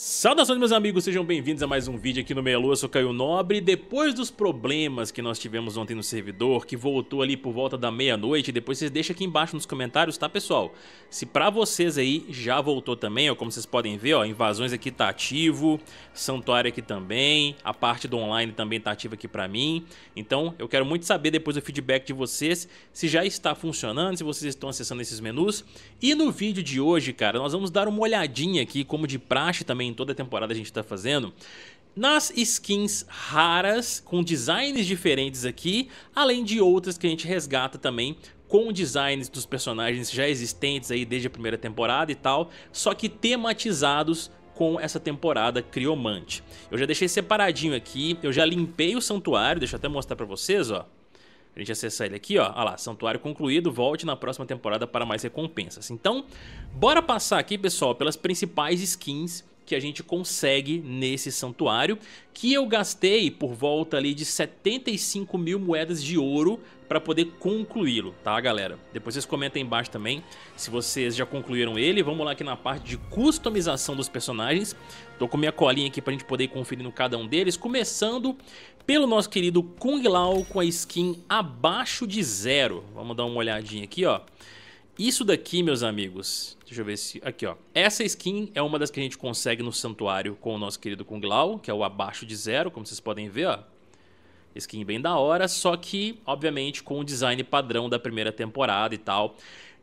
Saudações meus amigos, sejam bem-vindos a mais um vídeo aqui no Meia Lua, eu sou Caio Nobre Depois dos problemas que nós tivemos ontem no servidor, que voltou ali por volta da meia-noite Depois vocês deixam aqui embaixo nos comentários, tá pessoal? Se pra vocês aí já voltou também, ó, como vocês podem ver, ó, invasões aqui tá ativo Santuário aqui também, a parte do online também tá ativa aqui pra mim Então eu quero muito saber depois o feedback de vocês, se já está funcionando, se vocês estão acessando esses menus E no vídeo de hoje, cara, nós vamos dar uma olhadinha aqui, como de praxe também em toda temporada a gente está fazendo, nas skins raras, com designs diferentes aqui, além de outras que a gente resgata também com designs dos personagens já existentes aí desde a primeira temporada e tal, só que tematizados com essa temporada Criomante. Eu já deixei separadinho aqui, eu já limpei o santuário, deixa eu até mostrar pra vocês, ó. A gente acessar ele aqui, ó. Olha lá, santuário concluído, volte na próxima temporada para mais recompensas. Então, bora passar aqui, pessoal, pelas principais skins que a gente consegue nesse santuário, que eu gastei por volta ali de 75 mil moedas de ouro para poder concluí-lo, tá galera? Depois vocês comentem embaixo também se vocês já concluíram ele. Vamos lá aqui na parte de customização dos personagens. Tô com minha colinha aqui pra gente poder ir conferindo cada um deles, começando pelo nosso querido Kung Lao com a skin abaixo de zero. Vamos dar uma olhadinha aqui, ó. Isso daqui, meus amigos, deixa eu ver se... Aqui, ó. Essa skin é uma das que a gente consegue no santuário com o nosso querido Kung Lao, que é o abaixo de zero, como vocês podem ver, ó. Skin bem da hora, só que, obviamente, com o design padrão da primeira temporada e tal.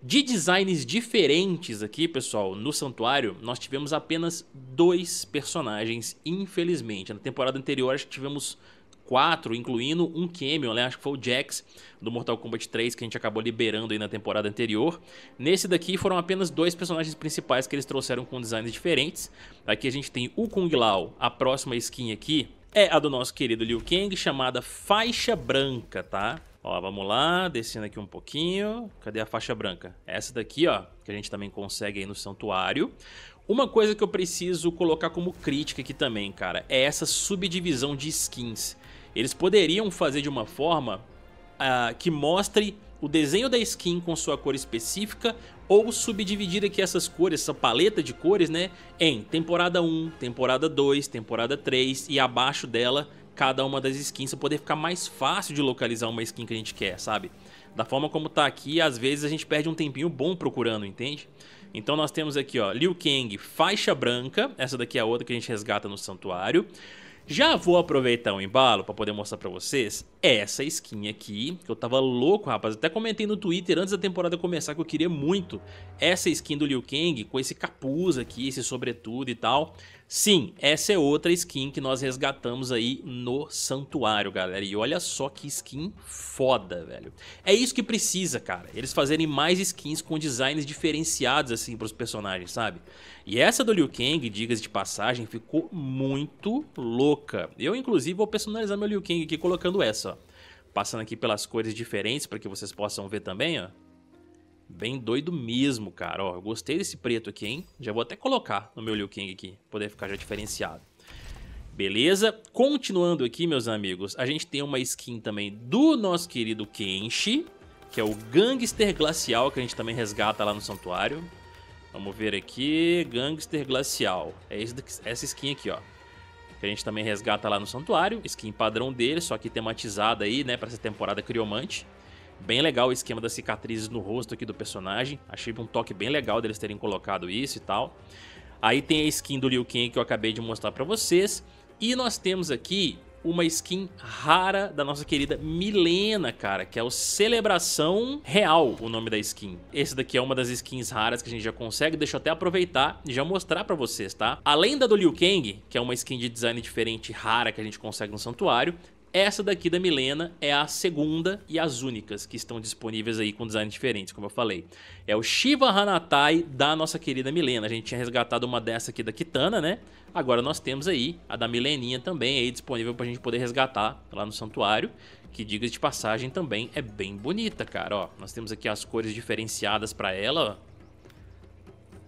De designs diferentes aqui, pessoal, no Santuário, nós tivemos apenas dois personagens, infelizmente. Na temporada anterior, acho que tivemos 4, incluindo um cameo, né? Acho que foi o Jax do Mortal Kombat 3 que a gente acabou liberando aí na temporada anterior. Nesse daqui foram apenas dois personagens principais que eles trouxeram com designs diferentes. Aqui a gente tem o Kung Lao, a próxima skin aqui é a do nosso querido Liu Kang, chamada Faixa Branca, tá? Ó, vamos lá, descendo aqui um pouquinho. Cadê a faixa branca? Essa daqui, ó, que a gente também consegue aí no santuário. Uma coisa que eu preciso colocar como crítica aqui também, cara, é essa subdivisão de skins. Eles poderiam fazer de uma forma uh, que mostre o desenho da skin com sua cor específica ou subdividir aqui essas cores, essa paleta de cores, né, em temporada 1, temporada 2, temporada 3 e abaixo dela cada uma das skins para poder ficar mais fácil de localizar uma skin que a gente quer, sabe? Da forma como tá aqui, às vezes a gente perde um tempinho bom procurando, entende? Então nós temos aqui, ó, Liu Kang, faixa branca, essa daqui é a outra que a gente resgata no santuário. Já vou aproveitar o embalo para poder mostrar para vocês essa skin aqui, que eu tava louco, rapaz. Até comentei no Twitter antes da temporada começar que eu queria muito essa skin do Liu Kang com esse capuz aqui, esse sobretudo e tal. Sim, essa é outra skin que nós resgatamos aí no santuário, galera. E olha só que skin foda, velho. É isso que precisa, cara. Eles fazerem mais skins com designs diferenciados, assim, pros personagens, sabe? E essa do Liu Kang, dicas de passagem, ficou muito louca. Eu, inclusive, vou personalizar meu Liu Kang aqui colocando essa, ó. Passando aqui pelas cores diferentes para que vocês possam ver também, ó. Bem doido mesmo, cara. Ó, eu gostei desse preto aqui, hein? Já vou até colocar no meu Liu Kang aqui, poder ficar já diferenciado. Beleza? Continuando aqui, meus amigos, a gente tem uma skin também do nosso querido Kenshi, que é o Gangster Glacial, que a gente também resgata lá no santuário. Vamos ver aqui, Gangster Glacial. É essa skin aqui, ó. Que a gente também resgata lá no santuário. Skin padrão dele, só que tematizada aí, né, pra essa temporada criomante. Bem legal o esquema das cicatrizes no rosto aqui do personagem. Achei um toque bem legal deles terem colocado isso e tal. Aí tem a skin do Liu Kang que eu acabei de mostrar pra vocês. E nós temos aqui uma skin rara da nossa querida Milena, cara, que é o Celebração Real, o nome da skin. Esse daqui é uma das skins raras que a gente já consegue, deixa eu até aproveitar e já mostrar pra vocês, tá? Além da do Liu Kang, que é uma skin de design diferente rara que a gente consegue no santuário, essa daqui da Milena é a segunda e as únicas que estão disponíveis aí com design diferente, como eu falei. É o Shiva Hanatai da nossa querida Milena. A gente tinha resgatado uma dessa aqui da Kitana, né? Agora nós temos aí a da Mileninha também aí disponível pra gente poder resgatar lá no santuário. Que diga de passagem também é bem bonita, cara. Ó, nós temos aqui as cores diferenciadas pra ela, ó.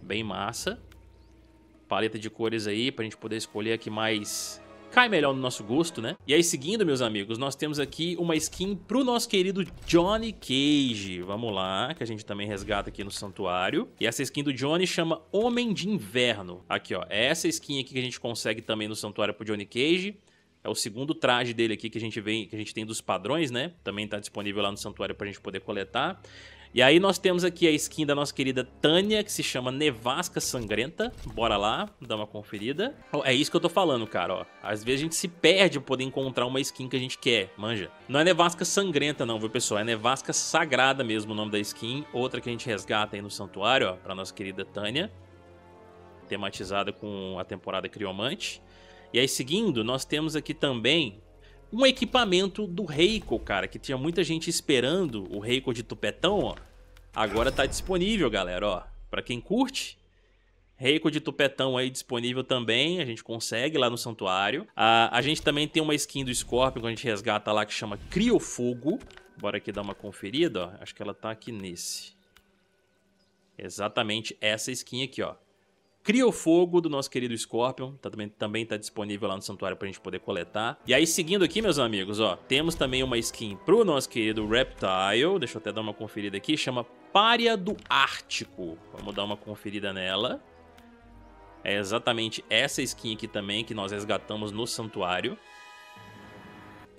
Bem massa. Paleta de cores aí pra gente poder escolher aqui mais cai melhor no nosso gosto, né? E aí, seguindo, meus amigos, nós temos aqui uma skin pro nosso querido Johnny Cage. Vamos lá, que a gente também resgata aqui no santuário. E essa skin do Johnny chama Homem de Inverno. Aqui, ó, é essa skin aqui que a gente consegue também no santuário pro Johnny Cage. É o segundo traje dele aqui que a gente vem, que a gente tem dos padrões, né? Também tá disponível lá no santuário pra gente poder coletar. E aí nós temos aqui a skin da nossa querida Tânia, que se chama Nevasca Sangrenta. Bora lá, dar uma conferida. É isso que eu tô falando, cara, ó. Às vezes a gente se perde pra poder encontrar uma skin que a gente quer, manja. Não é Nevasca Sangrenta não, viu, pessoal? É Nevasca Sagrada mesmo o nome da skin. Outra que a gente resgata aí no santuário, ó, pra nossa querida Tânia. Tematizada com a temporada Criomante. E aí, seguindo, nós temos aqui também um equipamento do Reiko, cara, que tinha muita gente esperando o Reiko de tupetão, ó. Agora tá disponível, galera, ó. Pra quem curte, Reiko de tupetão aí disponível também, a gente consegue lá no santuário. A, a gente também tem uma skin do Scorpion que a gente resgata lá que chama Criofogo. Bora aqui dar uma conferida, ó. Acho que ela tá aqui nesse. Exatamente essa skin aqui, ó. Cria o Fogo, do nosso querido Scorpion, tá, também, também tá disponível lá no santuário pra gente poder coletar. E aí, seguindo aqui, meus amigos, ó, temos também uma skin pro nosso querido Reptile, deixa eu até dar uma conferida aqui, chama Pária do Ártico. Vamos dar uma conferida nela. É exatamente essa skin aqui também que nós resgatamos no santuário.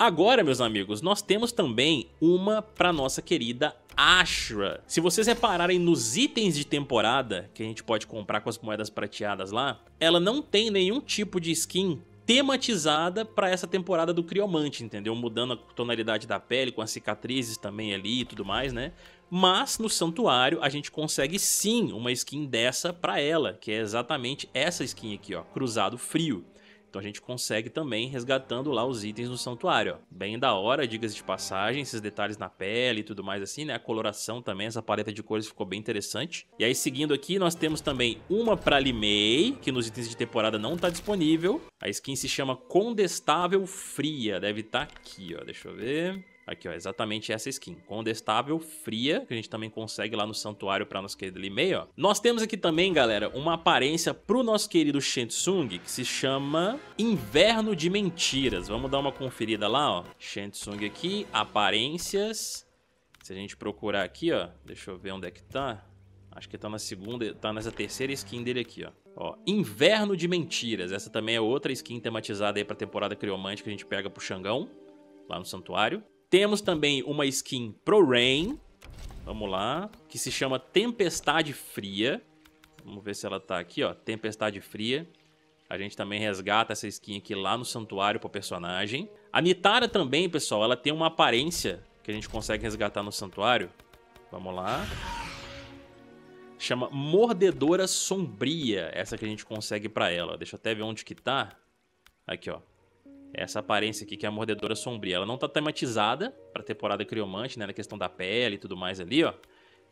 Agora, meus amigos, nós temos também uma para nossa querida Ashra. Se vocês repararem nos itens de temporada que a gente pode comprar com as moedas prateadas lá, ela não tem nenhum tipo de skin tematizada para essa temporada do Criomante, entendeu? Mudando a tonalidade da pele, com as cicatrizes também ali e tudo mais, né? Mas no santuário a gente consegue sim uma skin dessa para ela, que é exatamente essa skin aqui, ó, Cruzado Frio. Então a gente consegue também resgatando lá os itens no santuário. Ó. Bem da hora, diga-se de passagem, esses detalhes na pele e tudo mais assim, né? A coloração também, essa paleta de cores ficou bem interessante. E aí seguindo aqui, nós temos também uma para Limei, que nos itens de temporada não tá disponível. A skin se chama Condestável Fria, deve estar tá aqui, ó. Deixa eu ver. Aqui, ó, exatamente essa skin. Condestável fria, que a gente também consegue lá no santuário para nosso querido Limei, ó. Nós temos aqui também, galera, uma aparência pro nosso querido Shensung, que se chama Inverno de Mentiras. Vamos dar uma conferida lá, ó. Shensung aqui, aparências. Se a gente procurar aqui, ó, deixa eu ver onde é que tá. Acho que tá na segunda, tá nessa terceira skin dele aqui, ó. Ó, Inverno de Mentiras. Essa também é outra skin tematizada aí pra temporada criomante que a gente pega pro Xangão, lá no santuário. Temos também uma skin pro Rain. Vamos lá. Que se chama Tempestade Fria. Vamos ver se ela tá aqui, ó. Tempestade Fria. A gente também resgata essa skin aqui lá no santuário pro personagem. A Nitara também, pessoal, ela tem uma aparência que a gente consegue resgatar no santuário. Vamos lá. Chama Mordedora Sombria, essa que a gente consegue pra ela. Deixa eu até ver onde que tá. Aqui, ó essa aparência aqui que é a mordedora sombria. Ela não tá tematizada pra temporada criomante, né? Na questão da pele e tudo mais ali, ó.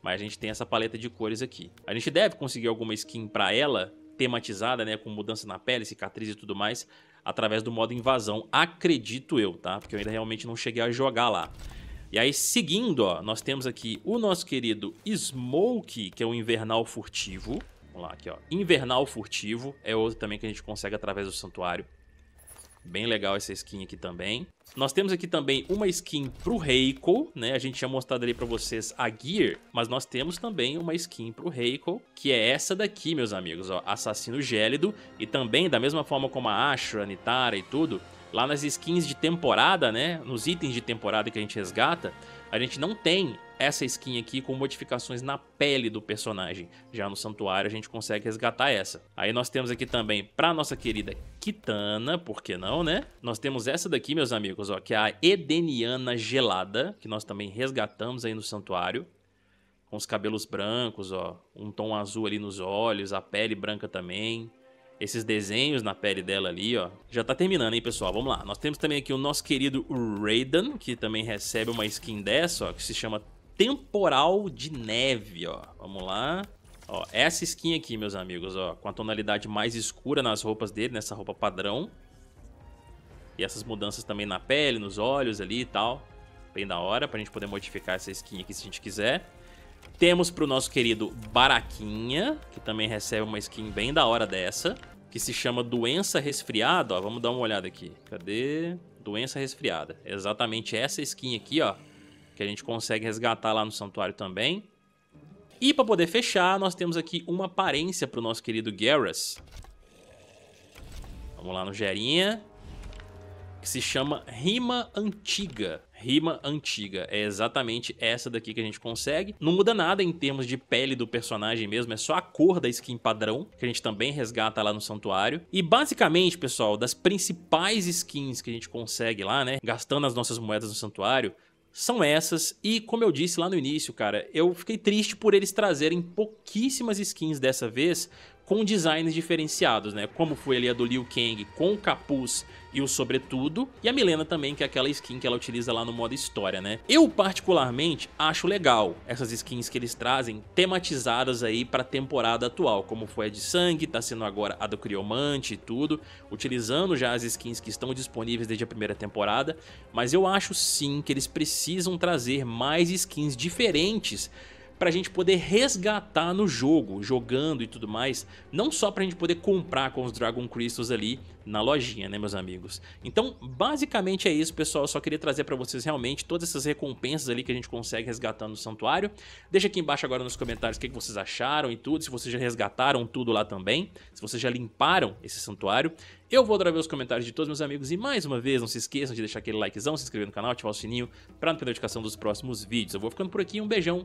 Mas a gente tem essa paleta de cores aqui. A gente deve conseguir alguma skin pra ela, tematizada, né? Com mudança na pele, cicatriz e tudo mais, através do modo invasão, acredito eu, tá? Porque eu ainda realmente não cheguei a jogar lá. E aí, seguindo, ó, nós temos aqui o nosso querido Smoke, que é o Invernal Furtivo. Vamos lá, aqui, ó. Invernal Furtivo é outro também que a gente consegue através do Santuário. Bem legal essa skin aqui também. Nós temos aqui também uma skin pro Reiko, né? A gente tinha mostrado ali pra vocês a Gear, mas nós temos também uma skin pro Reiko, que é essa daqui, meus amigos, ó. Assassino Gélido. E também, da mesma forma como a Asher, a Nitara e tudo, lá nas skins de temporada, né? Nos itens de temporada que a gente resgata, a gente não tem essa skin aqui com modificações na pele do personagem. Já no santuário a gente consegue resgatar essa. Aí nós temos aqui também para nossa querida Kitana, por que não, né? Nós temos essa daqui, meus amigos, ó, que é a Edeniana Gelada, que nós também resgatamos aí no santuário. Com os cabelos brancos, ó, um tom azul ali nos olhos, a pele branca também esses desenhos na pele dela ali, ó. Já tá terminando, hein, pessoal? Vamos lá. Nós temos também aqui o nosso querido Raiden, que também recebe uma skin dessa, ó, que se chama temporal de neve, ó. Vamos lá. Ó, essa skin aqui, meus amigos, ó, com a tonalidade mais escura nas roupas dele, nessa roupa padrão. E essas mudanças também na pele, nos olhos ali e tal. Bem da hora, pra gente poder modificar essa skin aqui se a gente quiser. Temos pro nosso querido Baraquinha, que também recebe uma skin bem da hora dessa. Que se chama Doença Resfriada, ó, vamos dar uma olhada aqui. Cadê? Doença Resfriada. Exatamente essa skin aqui, ó que a gente consegue resgatar lá no santuário também. E para poder fechar, nós temos aqui uma aparência para o nosso querido Garrus. Vamos lá no Gerinha. Que se chama Rima Antiga. Rima Antiga. É exatamente essa daqui que a gente consegue. Não muda nada em termos de pele do personagem mesmo, é só a cor da skin padrão, que a gente também resgata lá no santuário. E basicamente, pessoal, das principais skins que a gente consegue lá, né, gastando as nossas moedas no santuário, são essas. E como eu disse lá no início, cara, eu fiquei triste por eles trazerem pouquíssimas skins dessa vez, com designs diferenciados, né? Como foi ali a do Liu Kang com o capuz e o sobretudo, e a Milena também, que é aquela skin que ela utiliza lá no modo história, né? Eu particularmente acho legal essas skins que eles trazem tematizadas aí para a temporada atual, como foi a de sangue, tá sendo agora a do Criomante e tudo, utilizando já as skins que estão disponíveis desde a primeira temporada, mas eu acho sim que eles precisam trazer mais skins diferentes para a gente poder resgatar no jogo, jogando e tudo mais, não só para a gente poder comprar com os Dragon Crystals ali na lojinha, né, meus amigos? Então, basicamente é isso, pessoal. Eu só queria trazer para vocês realmente todas essas recompensas ali que a gente consegue resgatando no santuário. Deixa aqui embaixo agora nos comentários o que vocês acharam e tudo, se vocês já resgataram tudo lá também, se vocês já limparam esse santuário. Eu vou adorar ver os comentários de todos meus amigos e mais uma vez, não se esqueçam de deixar aquele likezão, se inscrever no canal, ativar o sininho para não perder a notificação dos próximos vídeos. Eu vou ficando por aqui, um beijão